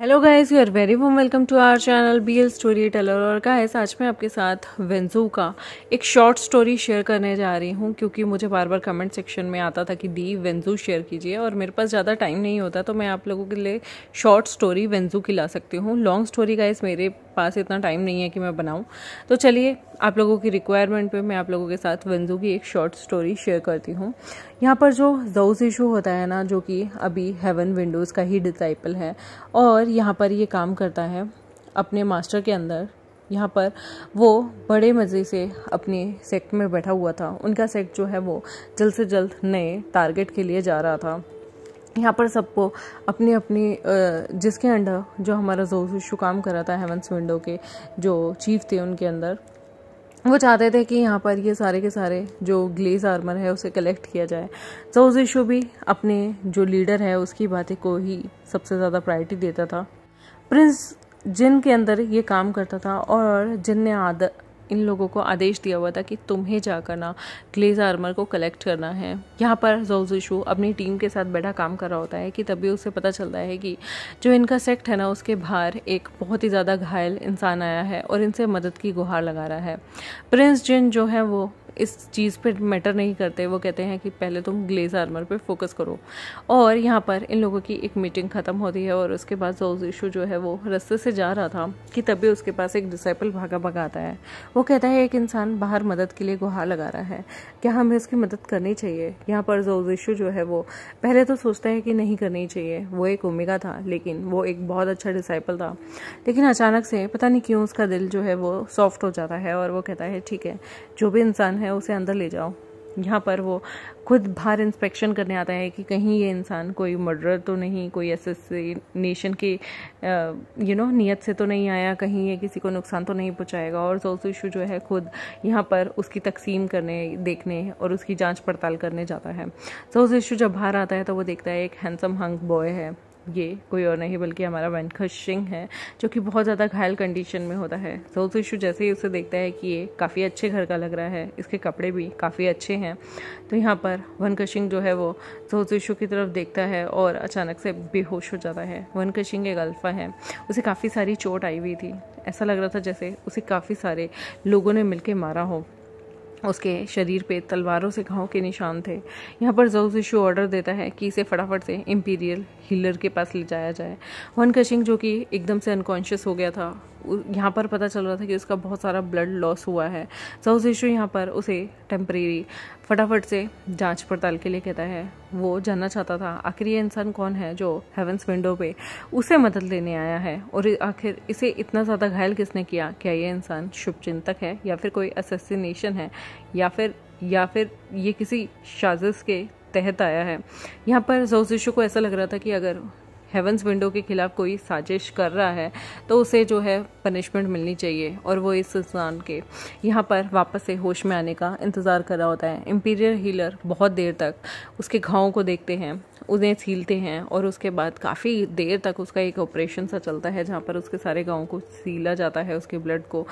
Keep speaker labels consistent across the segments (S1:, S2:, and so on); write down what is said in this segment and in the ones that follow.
S1: hello guys you are very warm welcome to our channel B L story teller और guys आज मैं आपके साथ वेंजू का एक शॉर्ट स्टोरी शेयर करने जा रही हूँ क्योंकि मुझे बार बार कमेंट सेक्शन में आता था कि दी वेंजू शेयर कीजिए और मेरे पास ज़्यादा टाइम नहीं होता तो मैं आप लोगों के लिए शॉर्ट स्टोरी वेंजू की ला सकती हूँ लॉन्ग स्टोरी गाइस मेरे पास इतना टाइम नहीं है कि मैं बनाऊँ तो चलिए आप लोगों की रिक्वायरमेंट पे मैं आप लोगों के साथ वंजू की एक शॉर्ट स्टोरी शेयर करती हूँ यहाँ पर जो जोज इशू होता है ना जो कि अभी हेवन विंडोज़ का ही डिसाइपल है और यहाँ पर ये काम करता है अपने मास्टर के अंदर यहाँ पर वो बड़े मज़े से अपने सेक्ट में बैठा हुआ था उनका सेक्ट जो है वो जल्द से जल्द नए टारगेट के लिए जा रहा था यहाँ पर सबको अपनी अपनी जिसके अंडर जो हमारा जोशु काम कर रहा था हेवंस विंडो के जो चीफ थे उनके अंदर वो चाहते थे कि यहाँ पर ये सारे के सारे जो ग्लेस आर्मर है उसे कलेक्ट किया जाए तो उस इशू भी अपने जो लीडर है उसकी बातें को ही सबसे ज़्यादा प्रायोरिटी देता था प्रिंस जिन के अंदर ये काम करता था और जिन ने इन लोगों को आदेश दिया हुआ था कि तुम्हें जाकर ना ग्लेज आर्मर को कलेक्ट करना है यहाँ पर जोजुशु अपनी टीम के साथ बैठा काम कर रहा होता है कि तभी उसे पता चलता है कि जो इनका सेक्ट है ना उसके बाहर एक बहुत ही ज़्यादा घायल इंसान आया है और इनसे मदद की गुहार लगा रहा है प्रिंस जिन जो है वो इस चीज़ पर मैटर नहीं करते वो कहते हैं कि पहले तुम ग्लेज आर्मर पे फोकस करो और यहाँ पर इन लोगों की एक मीटिंग ख़त्म होती है और उसके बाद जोज इशू जो है वो रस्ते से जा रहा था कि तभी उसके पास एक डिसाइपल भागा भगाता है वो कहता है एक इंसान बाहर मदद के लिए गुहार लगा रहा है क्या हमें उसकी मदद करनी चाहिए यहाँ पर जोज इशू जो है वो पहले तो सोचता है कि नहीं करनी चाहिए वो एक उमिगा था लेकिन वो एक बहुत अच्छा डिसाइपल था लेकिन अचानक से पता नहीं क्यों उसका दिल जो है वो सॉफ्ट हो जाता है और वो कहता है ठीक है जो भी इंसान है है उसे अंदर ले जाओ यहाँ पर वो खुद बाहर इंस्पेक्शन करने आता है कि कहीं ये इंसान कोई मर्डर तो नहीं कोई नेशन की यू नो नीयत से तो नहीं आया कहीं ये किसी को नुकसान तो नहीं पहुँचाएगा और इशू जो है खुद यहाँ पर उसकी तकसीम करने देखने और उसकी जांच पड़ताल करने जाता है इशू जब बाहर आता है तो वो देखता है एक हैंडसम हंग बॉय है ये कोई और नहीं बल्कि हमारा वनखज सिंह है जो कि बहुत ज़्यादा घायल कंडीशन में होता है सोल इशू जैसे ही उसे देखता है कि ये काफ़ी अच्छे घर का लग रहा है इसके कपड़े भी काफ़ी अच्छे हैं तो यहाँ पर वनखज सिंह जो है वो सोल इशू की तरफ देखता है और अचानक से बेहोश हो जाता है वनखज सिंह एक अल्फ़ा है उसे काफ़ी सारी चोट आई हुई थी ऐसा लग रहा था जैसे उसे काफ़ी सारे लोगों ने मिलकर मारा हो उसके शरीर पे तलवारों से घाव के निशान थे यहाँ पर जऊ से ऑर्डर देता है कि इसे फटाफट से इम्पीरियल हिलर के पास ले जाया जाए वन कशिंग जो कि एकदम से अनकॉन्शियस हो गया था यहाँ पर पता चल रहा था कि उसका बहुत सारा ब्लड लॉस हुआ है साउथ इशू यहाँ पर उसे टेम्परेरी फटाफट से जांच पड़ताल के लिए कहता है वो जानना चाहता था आखिर ये इंसान कौन है जो हेवंस विंडो पे उसे मदद लेने आया है और आखिर इसे इतना ज़्यादा घायल किसने किया क्या ये इंसान शुभचिंतक है या फिर कोई असेसिनेशन है या फिर या फिर ये किसी साजिश के तहत आया है यहाँ पर जोशिशु को ऐसा लग रहा था कि अगर हेवंस विंडो के खिलाफ कोई साजिश कर रहा है तो उसे जो है पनिशमेंट मिलनी चाहिए और वो इस इंसान के यहाँ पर वापस से होश में आने का इंतज़ार कर रहा होता है इम्पीरियर हीलर बहुत देर तक उसके घावों को देखते हैं उन्हें सीलते हैं और उसके बाद काफ़ी देर तक उसका एक ऑपरेशन सा चलता है जहाँ पर उसके सारे गाँव को सीला जाता है उसके ब्लड को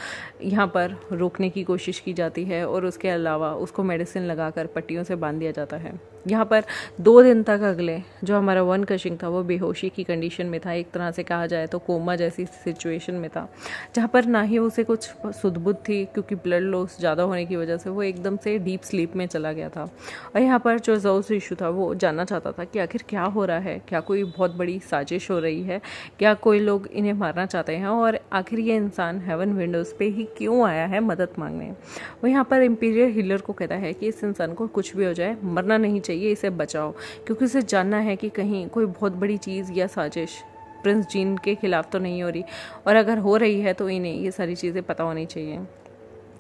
S1: यहाँ पर रोकने की कोशिश की जाती है और उसके अलावा उसको मेडिसिन लगाकर पट्टियों से बांध दिया जाता है यहाँ पर दो दिन तक अगले जो हमारा वन कशिंग था वो बेहोशी की कंडीशन में था एक तरह से कहा जाए तो कोमा जैसी सिचुएशन में था जहाँ पर ना ही उसे कुछ सुदबुद थी क्योंकि ब्लड लॉस ज़्यादा होने की वजह से वो एकदम से डीप स्लीप में चला गया था और यहाँ पर जो जोस इशू था वो जानना चाहता था कि आखिर क्या हो रहा है क्या कोई बहुत बड़ी साजिश हो रही है क्या कोई लोग इन्हें मारना चाहते हैं और आखिर ये इंसान हेवन विंडोज़ पे ही क्यों आया है मदद मांगने वो यहाँ पर इम्पीरियर हिलर को कहता है कि इस इंसान को कुछ भी हो जाए मरना नहीं चाहिए चाहिए इसे बचाओ क्योंकि उसे जानना है कि कहीं कोई बहुत बड़ी चीज़ या साजिश प्रिंस जीन के खिलाफ तो नहीं हो रही और अगर हो रही है तो इन्हें ये सारी चीज़ें पता होनी चाहिए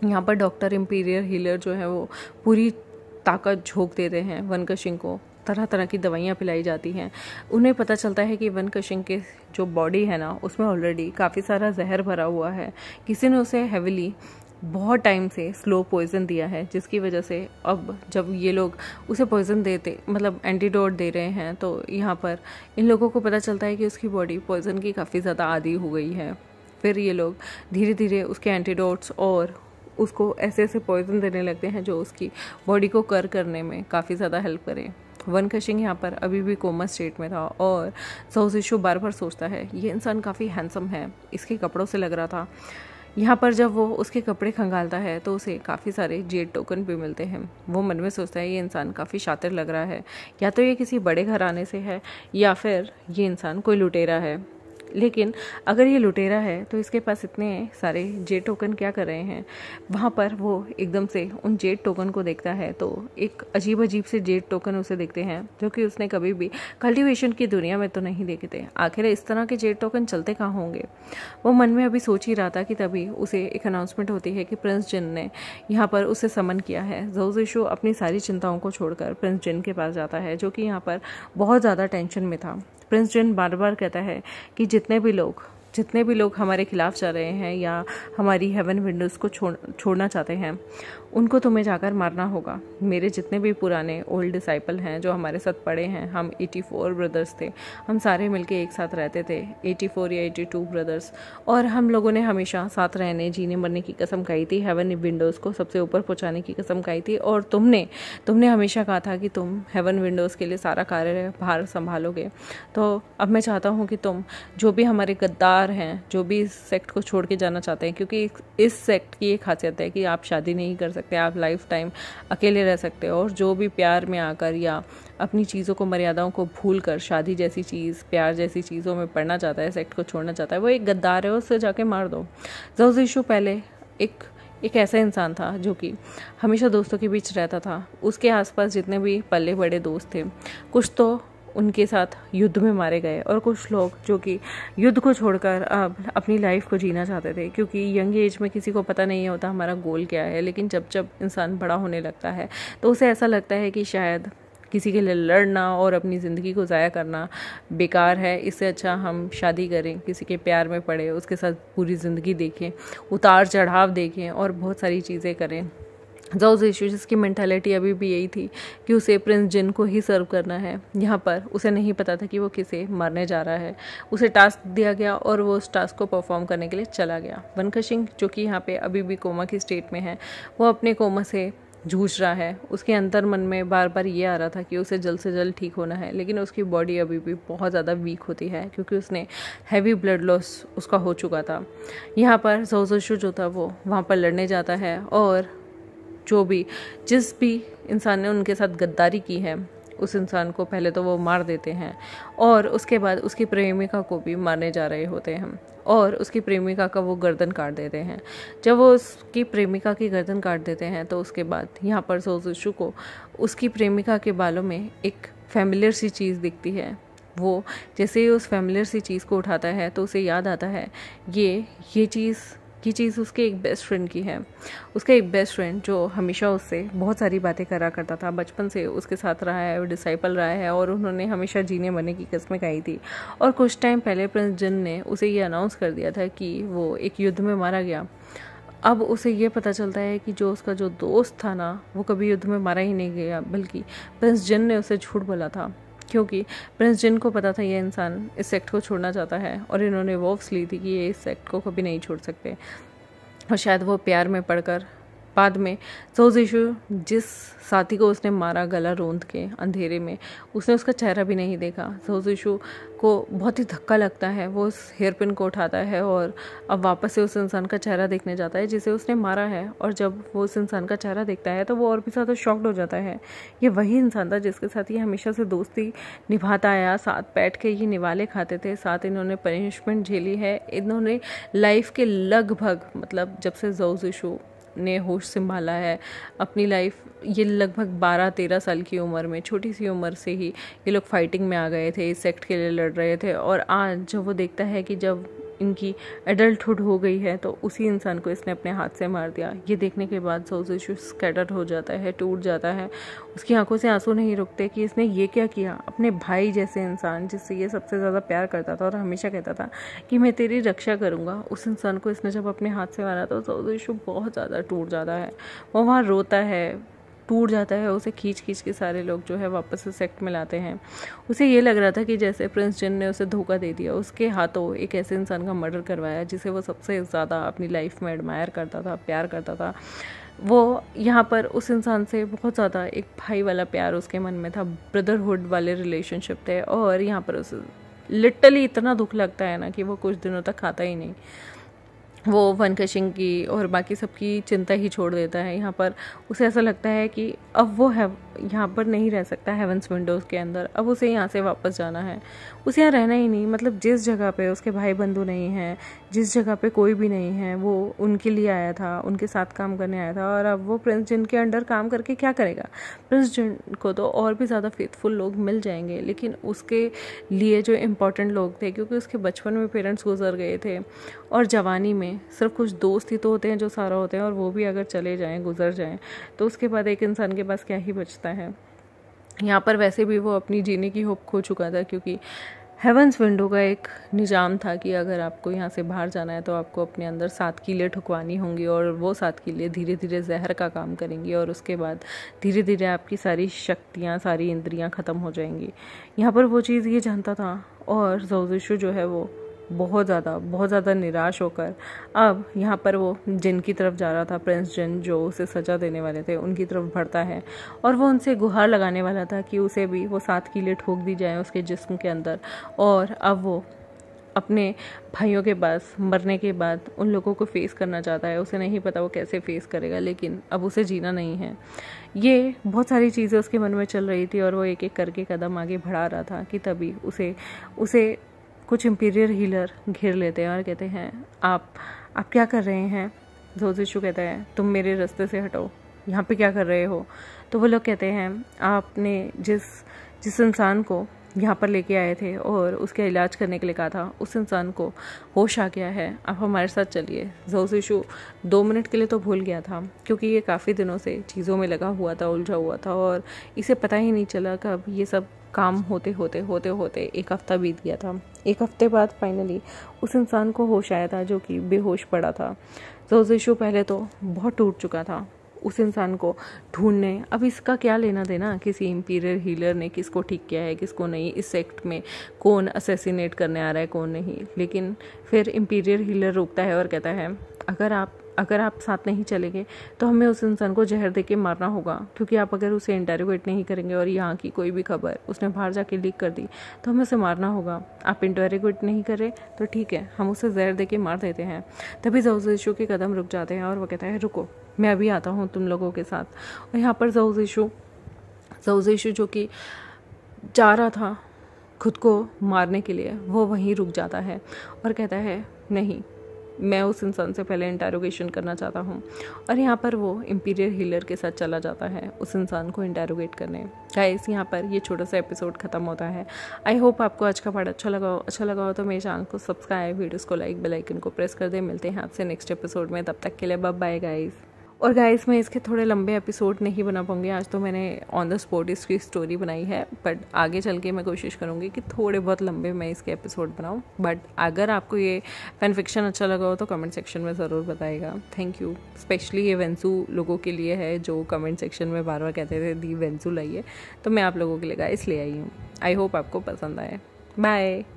S1: यहाँ पर डॉक्टर इम्पीरियर हीलर जो है वो पूरी ताकत झोंक देते हैं वनकशिंग को तरह तरह की दवाइयाँ पिलाई जाती हैं उन्हें पता चलता है कि वन कशिंग के जो बॉडी है ना उसमें ऑलरेडी काफ़ी सारा जहर भरा हुआ है किसी ने उसे हेविली बहुत टाइम से स्लो पॉइजन दिया है जिसकी वजह से अब जब ये लोग उसे पॉइजन देते मतलब एंटीडोट दे रहे हैं तो यहाँ पर इन लोगों को पता चलता है कि उसकी बॉडी पॉइजन की काफ़ी ज़्यादा आदि हो गई है फिर ये लोग धीरे धीरे उसके एंटीडोट्स और उसको ऐसे ऐसे पॉइजन देने लगते हैं जो उसकी बॉडी को कर करने में काफ़ी ज़्यादा हेल्प करें वन कशिंग यहाँ पर अभी भी कोमा स्टेट में था और सौशिशु बार बार सोचता है ये इंसान काफ़ी हैंडसम है इसके कपड़ों से लग रहा था यहाँ पर जब वो उसके कपड़े खंगालता है तो उसे काफ़ी सारे जेड टोकन भी मिलते हैं वो मन में सोचता है ये इंसान काफ़ी शातिर लग रहा है या तो ये किसी बड़े घर आने से है या फिर ये इंसान कोई लुटेरा है लेकिन अगर ये लुटेरा है तो इसके पास इतने सारे जेट टोकन क्या कर रहे हैं वहाँ पर वो एकदम से उन जेट टोकन को देखता है तो एक अजीब अजीब से जेट टोकन उसे देखते हैं जो कि उसने कभी भी कल्टिवेशन की दुनिया में तो नहीं देखे थे आखिर इस तरह के जेट टोकन चलते कहाँ होंगे वो मन में अभी सोच ही रहा था कि तभी उसे एक अनाउंसमेंट होती है कि प्रिंस जिन ने यहाँ पर उसे समन किया है जोजिशो अपनी सारी चिंताओं को छोड़कर प्रिंस जिन के पास जाता है जो कि यहाँ पर बहुत ज़्यादा टेंशन में था प्रिंस जिन बार बार कहता है कि जितने जितने भी लोग जितने भी लोग हमारे खिलाफ जा रहे हैं या हमारी हेवन विंडोज़ को छोड़ छोड़ना चाहते हैं उनको तुम्हें जाकर मारना होगा मेरे जितने भी पुराने ओल्ड डिसाइपल हैं जो हमारे साथ पढ़े हैं हम 84 ब्रदर्स थे हम सारे मिलके एक साथ रहते थे 84 या 82 ब्रदर्स और हम लोगों ने हमेशा साथ रहने जीने मरने की कसम खाई थी हेवन विंडोज़ को सबसे ऊपर पहुँचाने की कसम खाई थी और तुमने तुमने हमेशा कहा था कि तुम हेवन विंडोज़ के लिए सारा कार्य भार संभालोगे तो अब मैं चाहता हूँ कि तुम जो भी हमारे गद्दार हैं जो भी इस सेक्ट को छोड़ के जाना चाहते हैं क्योंकि इस सेक्ट की एक खासियत है कि आप शादी नहीं कर सकते हैं आप लाइफ टाइम अकेले रह सकते हैं और जो भी प्यार में आकर या अपनी चीज़ों को मर्यादाओं को भूल कर शादी जैसी चीज़ प्यार जैसी चीज़ों में पढ़ना चाहता है सेक्ट को छोड़ना चाहता है वो एक गद्दार है उससे जाके मार दो जोज इशू पहले एक एक ऐसा इंसान था जो कि हमेशा दोस्तों के बीच रहता था उसके आसपास जितने भी पले बड़े दोस्त थे कुछ तो उनके साथ युद्ध में मारे गए और कुछ लोग जो कि युद्ध को छोड़कर अपनी लाइफ को जीना चाहते थे क्योंकि यंग एज में किसी को पता नहीं होता हमारा गोल क्या है लेकिन जब जब इंसान बड़ा होने लगता है तो उसे ऐसा लगता है कि शायद किसी के लिए लड़ना और अपनी ज़िंदगी को ज़ाया करना बेकार है इससे अच्छा हम शादी करें किसी के प्यार में पड़े उसके साथ पूरी ज़िंदगी देखें उतार चढ़ाव देखें और बहुत सारी चीज़ें करें जाओजिशूस की मैंटेलिटी अभी भी यही थी कि उसे प्रिंस जिन को ही सर्व करना है यहाँ पर उसे नहीं पता था कि वो किसे मारने जा रहा है उसे टास्क दिया गया और वो उस टास्क को परफॉर्म करने के लिए चला गया वनखा सिंह जो कि यहाँ पे अभी भी कोमा की स्टेट में है वो अपने कोमा से जूझ रहा है उसके अंतर मन में बार बार ये आ रहा था कि उसे जल्द से जल्द ठीक होना है लेकिन उसकी बॉडी अभी भी बहुत ज़्यादा वीक होती है क्योंकि उसने हैवी ब्लड लॉस उसका हो चुका था यहाँ पर जोजोशु जो था वो वहाँ पर लड़ने जाता है और जो भी जिस भी इंसान ने उनके साथ गद्दारी की है उस इंसान को पहले तो वो मार देते हैं और उसके बाद उसकी प्रेमिका को भी मारने जा रहे होते हैं और उसकी प्रेमिका का वो गर्दन काट देते हैं जब वो उसकी प्रेमिका की गर्दन काट देते हैं तो उसके बाद यहाँ पर सोजुशु को उसकी प्रेमिका के बालों में एक फैमिलियर सी चीज़ दिखती है वो जैसे ही उस फैमिलियर सी चीज़ को उठाता है तो उसे याद आता है ये ये चीज़ बाकी चीज़ उसके एक बेस्ट फ्रेंड की है उसका एक बेस्ट फ्रेंड जो हमेशा उससे बहुत सारी बातें करा करता था बचपन से उसके साथ रहा है वो डिसाइपल रहा है और उन्होंने हमेशा जीने मरने की कस्में खाई थी और कुछ टाइम पहले प्रिंस जिन ने उसे ये अनाउंस कर दिया था कि वो एक युद्ध में मारा गया अब उसे ये पता चलता है कि जो उसका जो दोस्त था ना वो कभी युद्ध में मारा ही नहीं गया बल्कि प्रिंस जिन ने उसे झूठ बोला था क्योंकि प्रिंस जिन को पता था यह इंसान इस सेक्ट को छोड़ना चाहता है और इन्होंने वॉक्स ली थी कि ये इस सेक्ट को कभी नहीं छोड़ सकते और शायद वो प्यार में पढ़कर बाद में सोज यीशु जिस साथी को उसने मारा गला रोंद के अंधेरे में उसने उसका चेहरा भी नहीं देखा सोज यीशु को बहुत ही धक्का लगता है वो उस हेयर पिन को उठाता है और अब वापस से उस इंसान का चेहरा देखने जाता है जिसे उसने मारा है और जब वो उस इंसान का चेहरा देखता है तो वो और भी ज़्यादा शॉक्ड हो जाता है ये वही इंसान था जिसके साथ ये हमेशा से दोस्ती निभाता आया साथ बैठ के ये निवाले खाते थे साथ इन्होंने पनिशमेंट झेली है इन्होंने लाइफ के लगभग मतलब जब से जोज यीशु अपने होश संभाला है अपनी लाइफ ये लगभग बारह तेरह साल की उम्र में छोटी सी उम्र से ही ये लोग फाइटिंग में आ गए थे इस सेक्ट के लिए लड़ रहे थे और आज जब वो देखता है कि जब इनकी एडल्टहुड हो गई है तो उसी इंसान को इसने अपने हाथ से मार दिया ये देखने के बाद जोजिशु स्कैटर हो जाता है टूट जाता है उसकी आंखों से आंसू नहीं रुकते कि इसने ये क्या किया अपने भाई जैसे इंसान जिससे ये सबसे ज़्यादा प्यार करता था और हमेशा कहता था कि मैं तेरी रक्षा करूँगा उस इंसान को इसने जब अपने हाथ से मारा तो जोजिशु बहुत ज़्यादा टूट जाता है वो वहाँ रोता है टूट जाता है उसे खींच खींच के सारे लोग जो है वापस उस सेक्ट में लाते हैं उसे ये लग रहा था कि जैसे प्रिंस जिन ने उसे धोखा दे दिया उसके हाथों एक ऐसे इंसान का मर्डर करवाया जिसे वो सबसे ज़्यादा अपनी लाइफ में एडमायर करता था प्यार करता था वो यहाँ पर उस इंसान से बहुत ज़्यादा एक भाई वाला प्यार उसके मन में था ब्रदरहुड वाले रिलेशनशिप थे और यहाँ पर उस लिटरली इतना दुख लगता है ना कि वो कुछ दिनों तक खाता ही नहीं वो वनकशिंग की और बाकी सबकी चिंता ही छोड़ देता है यहाँ पर उसे ऐसा लगता है कि अब वो है यहाँ पर नहीं रह सकता हेवंस विंडोज़ के अंदर अब उसे यहाँ से वापस जाना है उसे यहाँ रहना ही नहीं मतलब जिस जगह पे उसके भाई बंधु नहीं हैं जिस जगह पे कोई भी नहीं है वो उनके लिए आया था उनके साथ काम करने आया था और अब वो प्रिंस जिन के अंडर काम करके क्या करेगा प्रिंस जिन को तो और भी ज़्यादा फेथफुल लोग मिल जाएंगे लेकिन उसके लिए जो इम्पोर्टेंट लोग थे क्योंकि उसके बचपन में पेरेंट्स गुजर गए थे और जवानी में सिर्फ कुछ दोस्त ही तो होते हैं जो सारा होते हैं और वो भी अगर चले जाएं गुजर जाएं तो उसके बाद एक इंसान के पास क्या ही बचता है यहाँ पर वैसे भी वो अपनी जीने की होप खो चुका था क्योंकि हेवंस विंडो का एक निज़ाम था कि अगर आपको यहाँ से बाहर जाना है तो आपको अपने अंदर सात कीले ठुकवानी होंगी और वो सात कीले धीरे धीरे जहर का काम करेंगी और उसके बाद धीरे धीरे आपकी सारी शक्तियाँ सारी इंद्रियाँ ख़त्म हो जाएंगी यहाँ पर वो चीज़ ये जानता था और जोजिशु जो है वो बहुत ज़्यादा बहुत ज़्यादा निराश होकर अब यहाँ पर वो जिन की तरफ जा रहा था प्रिंस जिन जो उसे सजा देने वाले थे उनकी तरफ बढ़ता है और वो उनसे गुहार लगाने वाला था कि उसे भी वो सात कीले ठोक दी जाए उसके जिस्म के अंदर और अब वो अपने भाइयों के पास मरने के बाद उन लोगों को फेस करना चाहता है उसे नहीं पता वो कैसे फेस करेगा लेकिन अब उसे जीना नहीं है ये बहुत सारी चीज़ें उसके मन में चल रही थी और वो एक एक करके कदम आगे बढ़ा रहा था कि तभी उसे उसे कुछ इम्पीरियर हीलर घेर लेते हैं और कहते हैं आप आप क्या कर रहे हैं जोजिशु कहते हैं तुम मेरे रास्ते से हटो यहाँ पे क्या कर रहे हो तो वो लोग कहते हैं आपने जिस जिस इंसान को यहाँ पर लेके आए थे और उसके इलाज करने के लिए कहा था उस इंसान को होश आ गया है आप हमारे साथ चलिए जोशिशु दो मिनट के लिए तो भूल गया था क्योंकि ये काफ़ी दिनों से चीज़ों में लगा हुआ था उलझा हुआ था और इसे पता ही नहीं चला कब ये सब काम होते होते होते होते एक हफ्ता बीत गया था एक हफ्ते बाद फाइनली उस इंसान को होश आया था जो कि बेहोश पड़ा था जोजिशो पहले तो बहुत टूट चुका था उस इंसान को ढूंढने अब इसका क्या लेना देना किसी इंपीरियर हीलर ने किसको ठीक किया है किसको नहीं इस सेक्ट में कौन असेसिनेट करने आ रहा है कौन नहीं लेकिन फिर इंपीरियर हीलर रोकता है और कहता है अगर आप अगर आप साथ नहीं चलेंगे तो हमें उस इंसान को जहर दे के मारना होगा क्योंकि आप अगर उसे इंटेरोगेट नहीं करेंगे और यहाँ की कोई भी खबर उसने बाहर जाके लीक कर दी तो हमें उसे मारना होगा आप इंटेरोगेट नहीं करें तो ठीक है हम उसे जहर दे के मार देते हैं तभी जवजेशु के कदम रुक जाते हैं और वह कहता है रुको मैं अभी आता हूँ तुम लोगों के साथ और यहाँ पर जवजेशु जवजेशु जो कि जा रहा था खुद को मारने के लिए वो वहीं रुक जाता है और कहता है नहीं मैं उस इंसान से पहले इंटेरोगेशन करना चाहता हूँ और यहाँ पर वो इम्पीरियर हीलर के साथ चला जाता है उस इंसान को इंटेरोगेट करने गाइस यहाँ पर ये छोटा सा एपिसोड ख़त्म होता है आई होप आपको आज का पार्ट अच्छा लगा हो अच्छा लगा हो तो मेरे चैनल को सब्सक्राइब वीडियोज़ को लाइक बेलाइकन को प्रेस कर दें मिलते हैं आपसे नेक्स्ट एपिसोड में तब तक के लिए बब बाय गाइज़ और गाइस मैं इसके थोड़े लंबे एपिसोड नहीं बना पाऊँगी आज तो मैंने ऑन द स्पॉट इसकी स्टोरी बनाई है बट आगे चल के मैं कोशिश करूँगी कि थोड़े बहुत लंबे मैं इसके एपिसोड बनाऊँ बट अगर आपको ये फैन फिक्शन अच्छा लगा हो तो कमेंट सेक्शन में ज़रूर बताएगा थैंक यू स्पेशली ये वेंसू लोगों के लिए है जो कमेंट सेक्शन में बार बार कहते थे दी वेंसू लाइए तो मैं आप लोगों के लिए गाइस ले आई हूँ आई होप आपको पसंद आए बाय